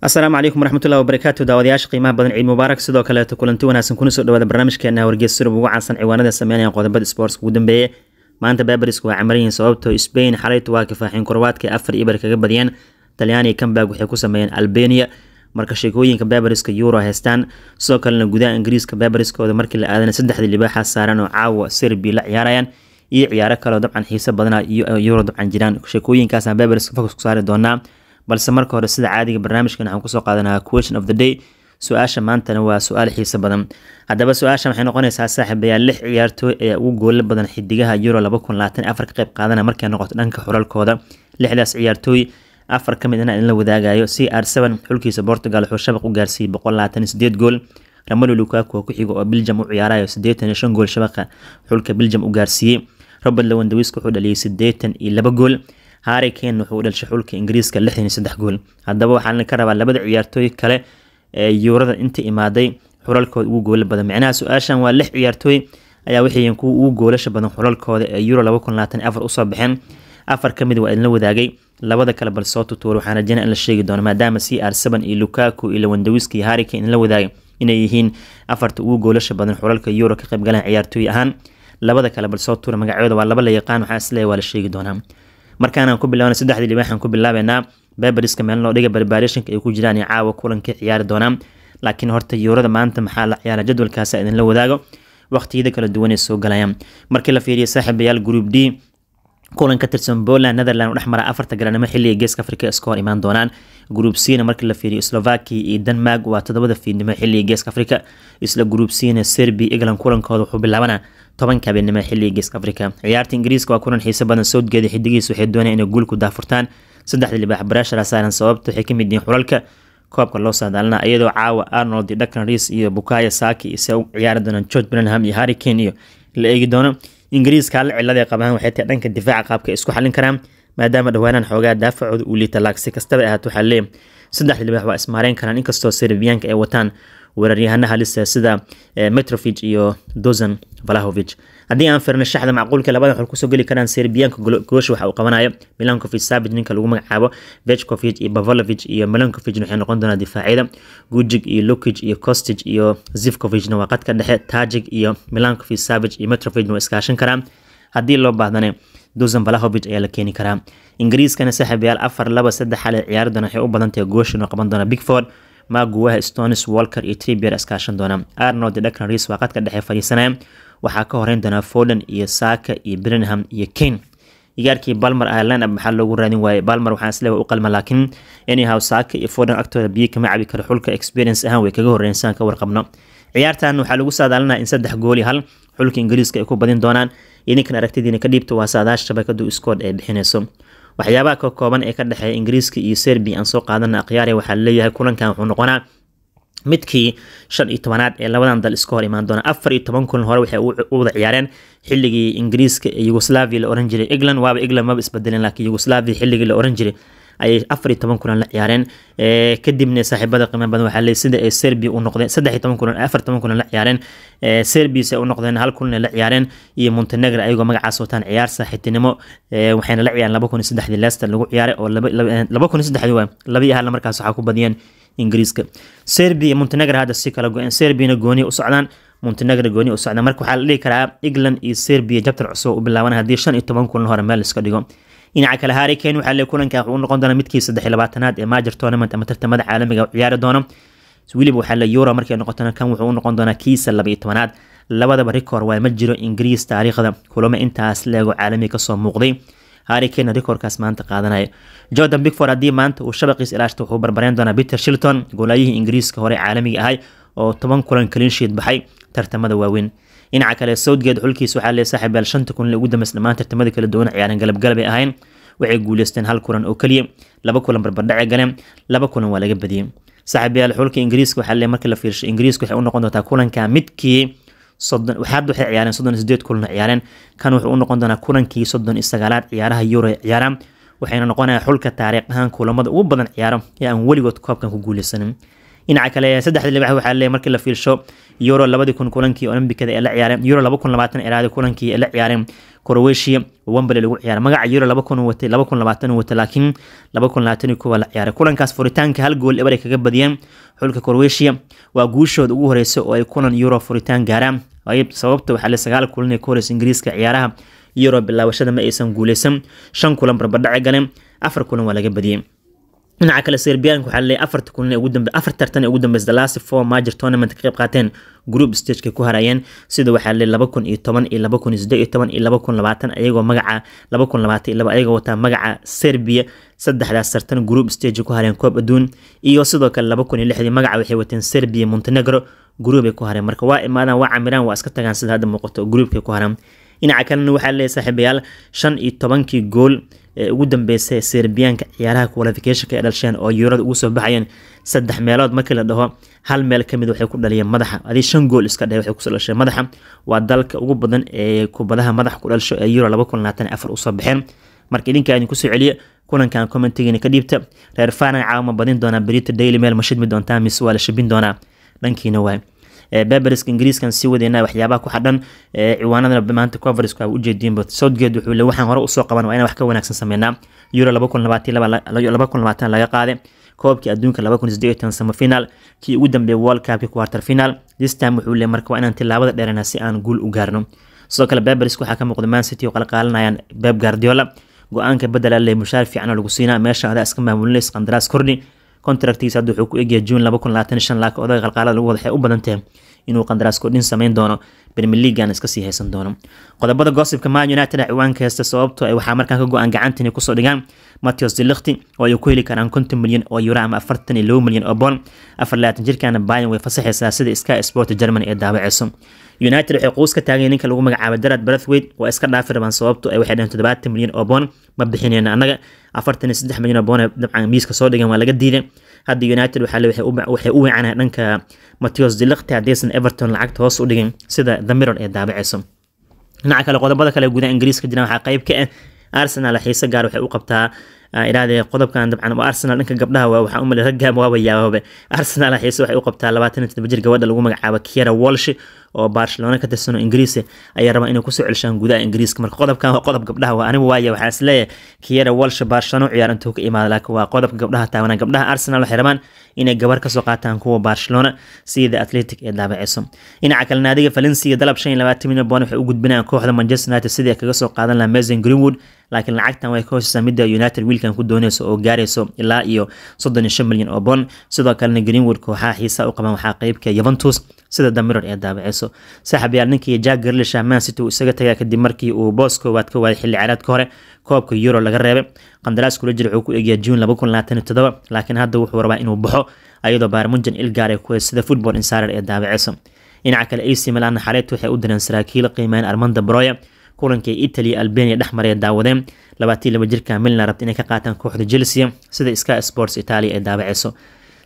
asalaamu calaykum waraxmatullahi wabarakaatu daawadayaasha qiimaha badan ciid mubaarak sidoo kaleeto kulanti wanaagsan kuna soo dhawaada barnaamijkeena wargeys surub ugu caansan ciwaanada sameynaya qodobada sports ugu dambeeye maanta baabarisku waa camaran yihiin sababtoo sbain xalaytu waa kifaaxeen korwaadka afar ibar kaga badiyeen talyaaniga kambag waxay ku sameeyeen albania marka sheekooyinka baabariska euro haystaan sidoo kalena gudaha ingiriiska baabariskooda markii la aadana saddexdii libaaxa saaran oo caawa serbi la ciyaarayaan iyo ciyaaro kaleo dabcan xiise badana ah euro dabcan jiraan sheekooyinkaasna baabariska fokus ku saari doonaa balse marka hore sida caadiga barnaamijkan waxaan kusoo qaadanahaa question of the day su-aasha maantana waa su-aal xiiso badan haddaba su-aasha waxay noqonaysaa saaxiibayaa lix ciyaartooy ee ugu goolla badan xidigaha euro laba kun labaatan afar ka qayb qaadana markay noqoto dhanka xulalkooda lixdaas ciyaartooy afar ka mid ah in la wadaagayo c r seven xulkiisa portugal wuxuu shabaq u gaarsiiyey boqol labaatan sideed gool ramalo lukaku oo ku xigo oo biljam u ciyaarayo siddeetan iyo shan gool shabaqa xulka biljam u gaarsiiyey robert lewandowis wuxuu dhaliyey siddeetan iyo laba gool harry kane wuxuu u dhashay xulka ingiriiska lixdan iyo saddex gool haddaba waxaan ka rabaa labada ciyaartooy kale ee yuurada inta imaaday xulalkooda ugu goola badan micnaha su-aashan waa lix ciyaartooy ayaa waxayan kuwa ugu goolasha badan xulalkooda ee euro laba kun labaatan afar usoo baxeen afar ka mid ah waa idinla wadaagay labada kale bal soo tutuur waxaan rajeyna in la sheegi doono maadaama c r seven iyo lukaku iyo lawandawiski iyo harry idinla wadaagay inay yihiin afarta ugu goolasha badan xulalka euro ka qeyb galaan ciyaartooy ahaan labada kale bal soo tuura magacooda waa laba la yaqaan waxaa isleeya waa la sheegi doonaa markaanaan ku bilaabana saddexdii libax aan ku bilaabeynaa bebriska meelnoo dhiga barbaarationka ay ku jiraan iyo caawa kulankii ciyaari doonaan laakiin horta yuurada maanta maxaa la ciyaara jadwalkaas idinla wadaago waqtiyada kala duwanay soo galayaan markii la fiiriyo saaxiibayaal group d kulan ka tirsan poland netherland u dhexmara afarta galannimo xilliga geeska africa iska imaan doonaan group cna markii la fiiriyo slovakia iyo denmark waa todobada fiidnimo xilliga geeska africa isla group cna serbia england kulankooda wuxuu bilaabanaa tobanka habeenimo xilliga geeska africa ciyaarta ingiriiska waa kulan xiiso badan soudgeeda xidigiis waxay doonaya inay guul daafurtaan saddexda libaax baraashara saaran sababta waxay kamid yihiin xulalka koobka loo saadaalina iyadoo caawa arnold dhakan riis iyo bukaya saki ise u ciyaari doonaan george branham iyo harrikane iyo la eegi doono ingiriiska halla cilada ay qabaan waxay tahay dhanka difaaca qaabka isku xallin karaan maadaama dhawaanaan xoogaa daafacooda uu liita laag kastaba ahaat waxaa leeyahy saddexda libaax waa ismaareyn karaan inkastoo serbiyaanka ay wataan weeraryahanaha lista sida eh, metrofig iyo dozan valahovic haddii aan firno shaxda macquulka labadan xul kusoo geli karaan serbiyaanka goosha waxa uu qabanayo milankovic savic ninka lagu magacaabo vechkovic iyo bavolovic iyo milankovic waxay noqon doonaa difaacyada gujig iyo lukic iyo kostic iyo zivkovicna waa qadka dhexe tajig iyo milankovic savic iyo metrovic waa iskaashan karaan haddii loo baahdane dozan valahovic ayaa la keeni karaa ingiriiskana saaxiibayaal afar laba saddex xal ciyaari doona waxay u badantahay gooshan qaban doona bigford ma guwaha stones walker iyo tribier iskaashan doona arnold dhakran riis waa qadka dhexe fadhiisanaya waxaa ka horeyn doonaa folan iyo saaka iyo brinham iyo kane ciyaarkii balmer ah ireland maxaa loogu raadin waayey balmer waxaan isle u qalma laakiin anyhow saaka iyo fodan agtooda biyo kama cabi karo xulka experience ahaan way kaga horeysaan ka warqabno ciyaartan waxaa lagu saadaalinaa in saddex gooli hal xulka ingiriiska ay ku badin doonaan idinkan aragtidiina ka dhiibta waa saadaasha shabakadu scod ay bixinayso waxyaabaha ka kooban ee ka dhexeeya ingiriiska iyo serbiya aan soo qaadana akhyaare waxaa leeyahay kulankan wuxuu noqonaa midkii shan iyo tobanaad ee labadan dal iska hor imaan doona afar iyo toban kulan hore waxay u wada ciyaareen xilligii ingiriiska ee yugoslavia la oran jiray england waaba england maba isbedelin laakiin yugoslavia xilligii la oran jiray ayay afar iyo toban kulan la ciyaareen eh, kadibna saaxiibada qiimaha badan waxaa leeyay sida ay serbia u noqdeen saddex iyo toban kulan afar toban kulan la ciyaareen eh, serbias ay u noqdeen hal kulan la ciyaareen iyo montenegro ayagoo magacaas wataan ciyaar saaxiibtinimo eh, waxayna la ciyaareen laba kun iyo saddexdii leicester lagu ciyaaray oo laba kun iyo saddexdii waa laba iyo hal markaas waxaa ku badiyeen ingiriiska serbia iyo montenegro hadda si kala go-een serbiana gooni u socdaan montenegro gooni u socdaan marka waxaa la dhihi karaa england iyo serbia jabtar cusub u bilaaban haddii shan iyo toban kulan hore meel iska dhigo dhinaca kale harry kane waxaa leey kulanka wuxuu noqon doonaa midkii saddex labaatanaad ee major tournament ama tartamada caalamiga u ciyaari doono weliba waxaa la euro markay noqotona kan wuxuu u noqon doonaa kiisa labaiyo tobanaad labadaba rikoor waa ma jiro ingiriis taariikhda kulamo intaas leego caalamiga kasoo muuqday harry kane rikoorkaas maanta qaadanaya jordan bigford haddii maanta uu shabaqiis ilaashto wuxuu barbareen doonaa peter shilton goolayihii ingiriiska hore caalamiga ahay oo toban kulan kalinshiid baxay tartamada waaweyn dhinaca kale southgate xulkiis waxaa le saaxiibaal shanta kun ugu dambeys dhammaan tartamada kala duwan ciyaaran galabgalab ahayn waxay guuleysteen hal kulan oo keliya laba kulan barbardhace galeen laba kulan waa laga badiyey saaxiibayaal xulka ingiriiska waxaa le marka la fiirshay ingiriiska waxay u noqon doontaa kulanka midkii sodon waxaad waxay ciyaareen soddon sideed kulan ciyaareen kan wuxuu u noqon doonaa kulankii soddon iyo ciyaaraha euro ciyaaraan waxayna noqonayaa xulka taariikh ahaan kulamada ugu badan ciyaaro ee aan weligood koobkan ku guuleysanin dhinaca kale saddexda libax waxaa leeyahay markii la fiirsho euro labadii kun kulankii olombikada ee la ciyaareen euro laba kun labaatan ilaadi kulankii ee la ciyaareen croweshia wembley lagu ciyaaray magaca euro laba kun watay laba kun labaatan wata laakiin laba kun labaatan iyo kuwa la ciyaaray kulankaas furitaanka hal gool eber ay kaga badiyeen xulka croweshia waa guushood ugu horeysa oo ay kulan euro furitaan gaaraan sababta waxaa le sagaal kulan ee ka horeysa ingiriiska ciyaaraha euro bilaawashada ma aysan guuleysan shan kulan barbadhaci galeen afar kulan waa laga badiyey dhinaca kale serbiank waxaa laleeyahay afarta kulan ee ugu dambe afar tartan ee ugu dambeysa last four major tournament ka qayb qaateen group stageka ku harayeen sida waxaa laleeyahay laba kun iyo toban iyo laba kun iyo siddeed iyo toban iyo laba kun labaatan ayagoo magaca laba kun labaatan iyo laba ayagoo wataa magaca serbia saddexdaas tartan group stage ku hareen koob adduun iyo sidoo kale laba kun iyo lixdii magaca waxay wateen serbia montenegro groupay ku hareen marka waa imaadaan waa camiraan waa iska tagaan sida hadda muuqato groupkay ku haraan dhinaca kalena waxaa leeyahay saaxiibayaal shan iyo tobankii gool ee ugu dambeysay serbiyaanka ciyaaraha qualificationka ay dhalsheen oo yuurada ugu soo baxayeen saddex meelood markii la dhaho hal meel kamid ah waxay ku dhaliyeen madaxa adii shan gool iska dheh waxay kusoo dhasheen madaxa waa dalka ugu badan ee kubadaha madaxa ku dhalsho ee euro laba kun labaatan afar usoo baxeen marka idinkaa idinku soo celiya kulankan commentigiina ka dhiibta reer fanan caawama badin doonaa berita daily mail ma doontaa mise waa la shabin doonaa dhankiina waay babriska ingiriiskan sii wadeynaa waxyaabaha ku xadhan ciwaanadana maanta coverska a ujeediinba southgate wuxuu waxaan hore usoo qaban waa inaan wax ka wanaagsan sameynaa euro laga qaade koobkii adduunka samafinal kii ugu dambeeya world cupki quarter final distam wuxuu le marka waa inaan tilaabada dheeranaa si aan guul u gaarno sidoo kale babarisk waxaa ka muuqda mancity oo kala beb guardiola go-aanka bedela le mushaar fiican lagu siinaa meesha adaa iska maamulinaysa qandaraas kordhi contractiisa hadda wuxuu ku egyahay june laakin odaga qalqaalada lagu wada waxay u badantahay inuu qandaraasko dhin sameyn doono premier leaguean iska sii haysan doono qodobada goosibka man united a ciwaanka haysta sababto ay ah waxaa markaan ka go-aan gacanta kusoo dhigaan mateos delekti oo ay ku heli karaan konton milyan oo euro ama afartan iyo labo milyan oo bool afar labaatan jirkaana bayan way fasaxaysaa sida sky sport german ee daawaceyso united waxay quus ka taagay ninka lagu magacaabay darad brathwaite waa iska dhaafi rabaan sababto ay ah waxay dhaheen toddobaatan milyan oo boon ma bixineen annaga afartan iyo saddex milyan oo boon dabcan miiska soo dhigan waa laga diiday hadda united waxaa le waxay u weecanaa dhanka mateos dilakti haddaysan everton lacagta hoos u dhigin sida the mirror ee daabacayso dhinaca kale qodobada kale gudaha ingiriiska jiraan waxaa qeyb ka ah arsenal xiise gaar ah waxay u qabtaa Ah, iraahdee qodobkan dabcan arsenal dhanka gabdhaha waa waxaa umale raggan waaba yaababe arsenal ah xiise waxay u qabtaa labaatan iyo todoba jir gabadha lagu magacaabo kiera walsh oo barcelona ka tirsanoo ingiriis ayaa rabaa inay kusoo celshaan gudaha ingiriiska marka qodobkan waa qodob gabdhaha waa anigu waaye waxaa is kiera walsh barcelona ciyaar intuu ka imaada laakiin waa qodobka gabdhaha taabanaa gabdhaha arsenal waxay rabaan inay gabar kasoo qaataan kuwa barcelona sida atletic ee daabaceyso dhinaca kale naadiga valensiya dalab shan iyo labaatan milyan bond waxay u gudbinayaan kooxda manchester united sidii kaga soo qaadan lahaa mason greenwood laakiin lacagtan way ka hooseysaa midda united wiilkan ku dooneyso oo gaareyso ilaa iyo soddon iyo shan milyan oo bond sidoo kalena greenwood kooxaha xiisaa u qaban waxaa qeybka yuventus ah sida damiror ee daabaceyso saaxib ninkii jack garlisha ah mansito isaga tagaa kadib markii uu boos koowaad ka waaday xilli caraadka hore koobka euro laga reebay qandaraas kula jira wuxuu ku egyaa juun laakiin hadda wuxuu rabaa inuu baxo ayadoo baarmunjan ilgaare kuwe sida football insaarer ee daabaceyso dhinaca kale ac milan xaleet waxay u direen saraakiil qiimeyn armanda broya kulankii italy albania dhexmaray daawadeen labaatii laba jirka milna rabta inay ka qaataan kooxda chelsea sida sky sports italia ay daabaceyso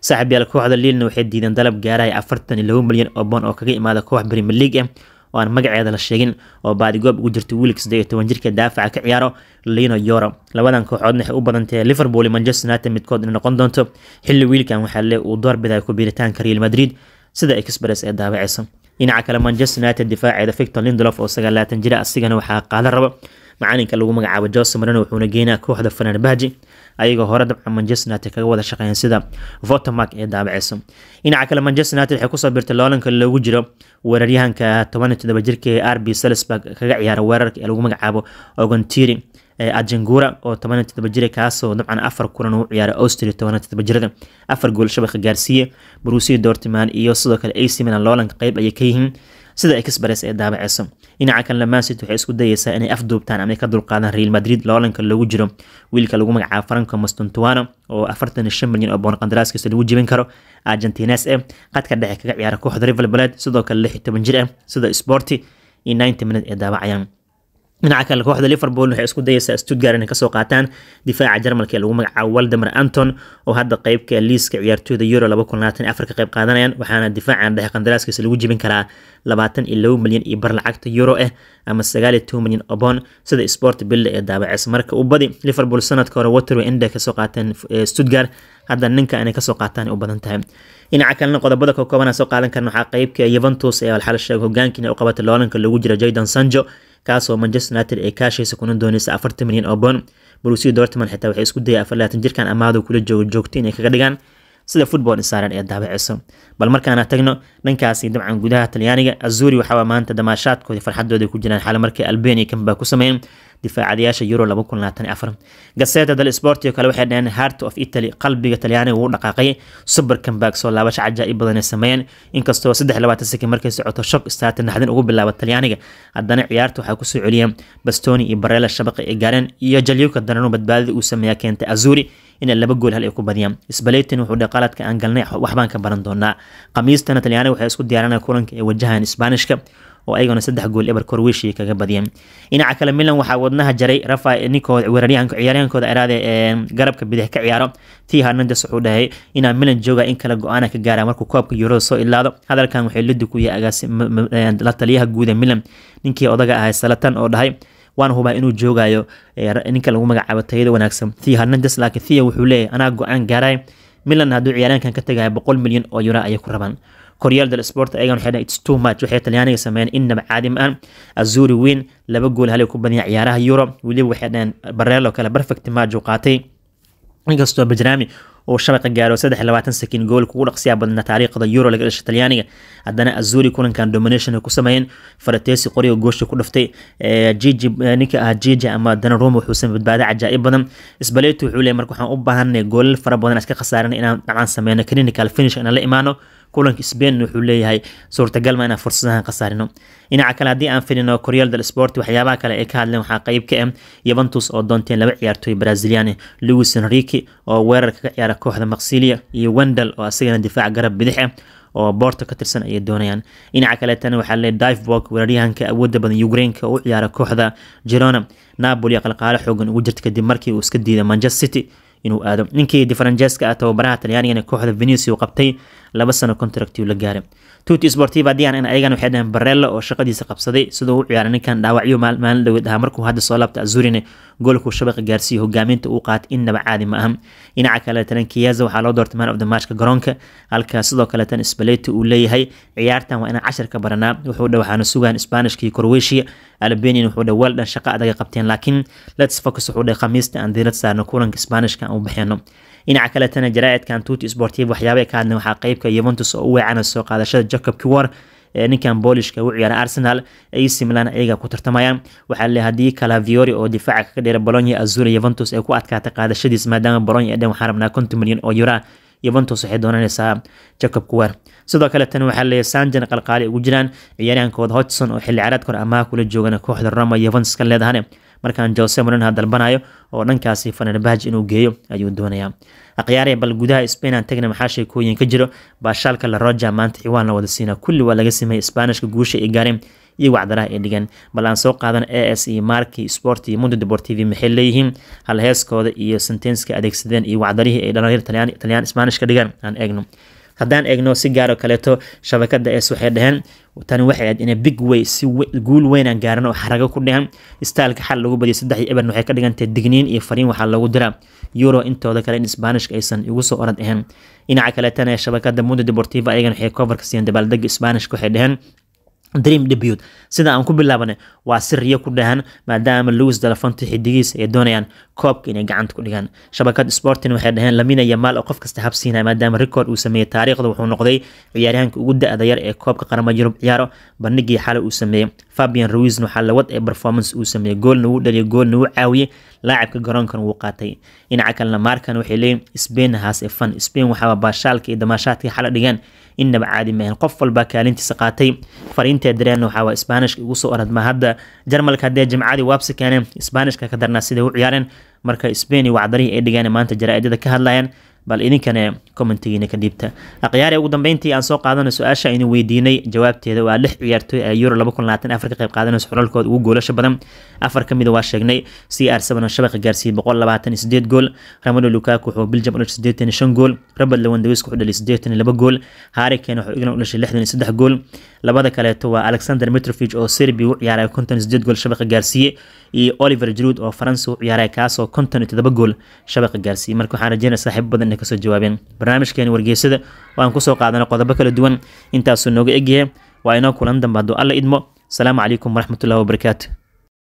saaxiibyaal kooxda liilna waxay diideen dalab gaaraya afartan iyo laba milyan oo boon oo kaga imaada koox premier league ah oo aan magaceeda la sheegin oo baadigoob ugu jirta wiilig siddeed iyo toban jirka daafaca ka ciyaaro lino yoro labadan kooxoodna waxay u badantahay liverpool iyo manchester united midkood inay noqon doonto xilli wiilkan waxaa le uu doorbidayo ku biiritaanka real madrid sida express ee daabaceyso dhinaca kale manchester united difaaceeda victor lindlof oo sagaal jira asigana waxaa qaadan raba macalinka lagu magacaabo jose marino wuxuuna geenaa kooxda fenerbahji ayagoo hore dabcan manchester united kaga wada shaqeyn sida votemark ee daabaceyso dhinaca kale manchester united waxay kusoo biirtay loolanka loogu jiro weeraryahanka toban iyo todoba jirka ee r b salisburg kaga ciyaara weerarka ee lagu magacaabo ogontiri ajangura oo toban todoba jira kaasoo dabcan afar kulan u ciyaaray austria toban todoba jirada afar gool shabaqa gaarsiiya baruusiya doortimaan iyo sidoo kale ac milan loolanka qeyb ayay ka yihiin sida express ee daabaceyso dhinaca kalena mancity waxay isku dayeysaa inay afduubtaan ama ka dulqaadaan real madrid loolanka loogu jiro wiilka lagu magacaabo faranka mastontuano oo afartan shan milyan oo boon lagu jibin karo argentines eh qadka dhexe kaga ciyaara kooxda rival sidoo kale lix toban jir ah sida sporti iyo ninety minute ee daabacayaan dhinaca kale kooxda liverpool waxay isku dayeysaa stuttgart inay kasoo qaataan difaaca jarmalka ee lagu magacaabo waldemer anton oo hadda qeybka liiska ciyaartooyda euro afar ka qeyb qaadanayaan waxaana difaacan dhexe qandaraaskiisa lagu jibin karaa labaatan iyo laba milyan iyo bar lacagta euro ah ama sagaal iyo toban milyan obon sida sport bille ee daabaceys marka u badi liverpool sanadka hore waterway inday kasoo qaateen eh, stuttgart hadda ninka inay kasoo qaataan u badan tahay dhinaca kalena qodobada ka koobanaa soo qaadan karna waxaa qeybka yuventus ee alxal sheeg hogaankiina u qabata loolanka lagu jira jaydan sanjo kaasoo manchester united ay kaashaysa kuna dooneysa afartan milyan oo bond borussia dortmund xitaa waxay isku dayay afarlaatan jirkan amaado kula joogjoogta inay kaga dhigaan sida football saaran ee daabaceyso bal markaana tagno dhankaasi dabcan gudaha talyaaniga azuri waxaa maanta damaashaadkoodii farxadooda ku jiraan xale markii albania kamba ku sameeyeen difaacadayaasha euro gaseta del sportio kale waxay dhaheen heart of italy qalbiga talyaaniga wuu dhaqaaqay super comeback soo laabasho cajaa'ib badanay sameeyeen inkastoo saddex labaatan saki markay socoto shog starta naxdin ugu bilaaba talyaaniga haddana ciyaarta waxaa kusoo celiyeen bastoni iyo barela shabaqa ay gaareen iyo jalyuka daranu badbaadada uu sameeyaa keentay azuri inay laba gool hal ay ku badiyaan sbaleytin wuxuu dhe qaladka aan galnay waxbaan ka baran doonaa khamiistana talyaaniga waxay isku diyaaranaya kulanka ay wajahaan isbaanishka oo ayagana saddex gool eber korweshiya kaga badiyeen dhinaca kale milan waxaa wadnaha jaray rafa ciyaaryahankooda eraade garabka bidix ka ciyaaro t hernandes wuxuu dhahay inaa milan jooga in kale go-aana ka gaara markuu koobka yuurada soo ilaado hadalkan waxay liddi ku yahay la taliyaha guuda milan ninkii odaga ahay salatan oo dhahay waana hubaa inuu joogayo ninka lagu magacaabo tayada wanaagsan thea hernandes laakiin thea wuxuu leeyahay anaa go-aan gaaray milan hadduu ciyaaryaankan ka tagaya boqol milyan oo euro ayay ku rabaan koryaal dal sport ayagan waxay it's too much waxay talyaaniga sameeyeen inaba caadi ma aan azuri weyn laba gool halay ku badanya ciyaaraha europe weliba waxay dhaheen bareel kale perfect match qaatay inkastoo bajraami oo shabay gaaro sadeaaaaansakin gool kugu dhaqsiyaa badnaa taariikhda euro laga dhashay talyaaniga haddana azuri kulankan domination ay ku sameeyeen farateesi qoriga goosha ku dhaftay jiji ninka ah jiji ama danaroma wuxuu sameeyey badbaado cajaa'ib badan sbaleto wuxuu leeyahay marka waxaan u baahanay goolal fara badan iska khasaaran inaan dhamcaan sameyno clinical finish inaan la imaano kulanka spain wuxuu leeyahay suurtagalma inaan fursadahan khasaarino dhinaca kale haddii aan filino koryaal del sport waxyaabaha kale ay ka hadleen waxaa qeyb ka ah yuventus oo doonteen laba ciyaartooy brazilian louis enrique oo weerarka ka ciyaara kooxda maksilia iyo wendel oo asigana difaac garab bidix ah oo boorta ka tirsan ayay doonayaan dhinaca kaleetana waxaa le divebok weeraryahanka awooda badan ukraineka u ciyaara kooxda gerona napoli qalqaalo xoogan ugu jirta kadib markii uu iska diiday manchester city inuu aado ninkii difranjeska ah tababaraha talyaanigana kooxda venice uu qabtay laba sano contractiu la gaaray tuuti sportiva haddii aan in ayagana waxay dhaheen barella oo shaqadiisa qabsaday sidoo u ciyaaray ninkan dhaawacyo maalin dhoweed ahaa markuu hadda soo laabta azurine goolkuu shabaqa gaarsiiyo hogaaminta uu qaatay innaba caadi ma ahan dhinaca kaleetan kiyaza waxaa loo doortay man of the matchka garoonka halka sidoo kaleetan spaleti uu leeyahay ciyaartan waa inaan cashar ka baranaa wuxuu dha waxaana sugaan spanishka iyo croatia albanian wuxuu dha waaldan shaqa adaga qabteen laakiin let's focus wuxuu dha khamiista aan diilad saarno kulanka spanishka aan u baxeeno dhinaca kaletana jaraaidkan tuuti sportiv waxyaaba ka hadlay waxaa qeybka yuventus oo u weecana soo qaadashada jacob kiwar ninkan boolishka u ciyaara arsenal ac milan ayaga ku tartamayaan waxaa le haddii calaviori oo difaaca kaga dheera bolonya azura yuventus ay ku adkaata qaadashadiis maadaama bolonya dhan waxaa rabnaa konton milyan oo yura yuventus waxay doonanaysaa jacob kuwer sidoo kale tan waxaa leeyahay sanjan qalqaali ugu jiraan ciyaaryahankooda hodgson oo xilli ciyaareedka hor kula joogana kooxda roma yuventus ka leedahane markaan jose morenha dalbanayo oo dhankaasi fananbaaj inuu geeyo ayuu doonayaa akhyaare bal gudaha spain aan tagna maxaa sheekooyin ka jiro baashaalka la roja maanta ciwaan la wada siina kulli waa laga sameeyey isbaanishka guusha ay gaareen iyo wacdaraha ay dhigeen bal aan soo qaadan a s iyo e, marki sport iyo mundo deportivi maxay leeyihiin halheeskooda iyo sentenska adeegsadeen iyo wacdarihii ay dhallinyar taliyaan sbaanishka dhigaan aan eegno haddaan eegno si gaaro kaleeto shabakada es waxay dhaheen tani waxay ahayd inay big way si guul weynaan gaaran oo xarago ku dhehen staalka xal lagu badiyay saddex iyo ebern waxay ka dhigantay digniin iyo fariin waxaa loogu diraa euro intooda kale in sbaanishka aysan igu soo orad ahayn dhinaca kaleetana shabakada mundo deportiva ayagana waxay koofarka siiyeen dabaaldega sbaanishka waxay dhaheen dream debut sida aan ku bilaabanay waa siriyo ku dhahan maadaama louis dalafonti xidigiisa ay doonayaan koobka inay gacanta ku dhigaan shabakad sportin waxay dhaheen lamina yamaal oo qof kasta habsiinaya maadaama record uu sameeyey taariikhda wuxuu noqday ciyaaryahanka ugu da-da yar ee koobka qarama yurub ciyaaro bandhigii xale uu sameeyey fabian ruisn waxaa la ee performance uu sameeyey goolna wuu dhaliyay goolna wuu caawiyey laacibka garoonkan wuu qaatay dhinaca kalena maarkan waxay leeyihin sbain haas fan sbain waxaaba baashaalka iyo damaashaadka xala dhigaan innaba caadi maahan qof walbaa kaalintiisa qaatay fariinta dareen waxaawaa isbaanishka igu soo orad hadda jarmalka haddee jimcadii waabsi keeneen isbaanishka ka darnaa siday u ciyaareen marka sbain iyo wacdarihii ay dhigaan maanta jaraa'idada ka hadlayaan بل إني كان كومنتيين كديبتا أقياري أقول دمبينتي أن سوق هذا السؤال شيء إنه ويديني جوابتي هذا وله عيارته يورو لبكون لاتن أفريقيا قيب قادنا سحرال كود وقولش بدم أفريقيا ميدو واشجني سي أر سبنا الشبكة جارسي بقول لباتن سديت جول رامولو لوكاكو هو بالجم ولش سديت نشون جول ربل لوين دويس كود اللي سديت اللي بقول هاري كان هو يقول ولش اللي حدني سدح جول لبذا كلا توا ألكسندر ميتروفيج أو سيربي يارا كونتن سديت جول شبكة جارسي إي أوليفر جرود أو فرنسو يارا كاسو كونتن تدبقول شبكة جارسي مركو حارجين صاحب بدن waxayna kasoo jawaabeen barnaamijkeeni wargeysada waan kusoo qaadanay qodobo kala duwan intaasuu nooga egyahay waa inoo kulan dambe hadduu alla idmo asalaamu calaykum waraxmatullahi wabarakaatu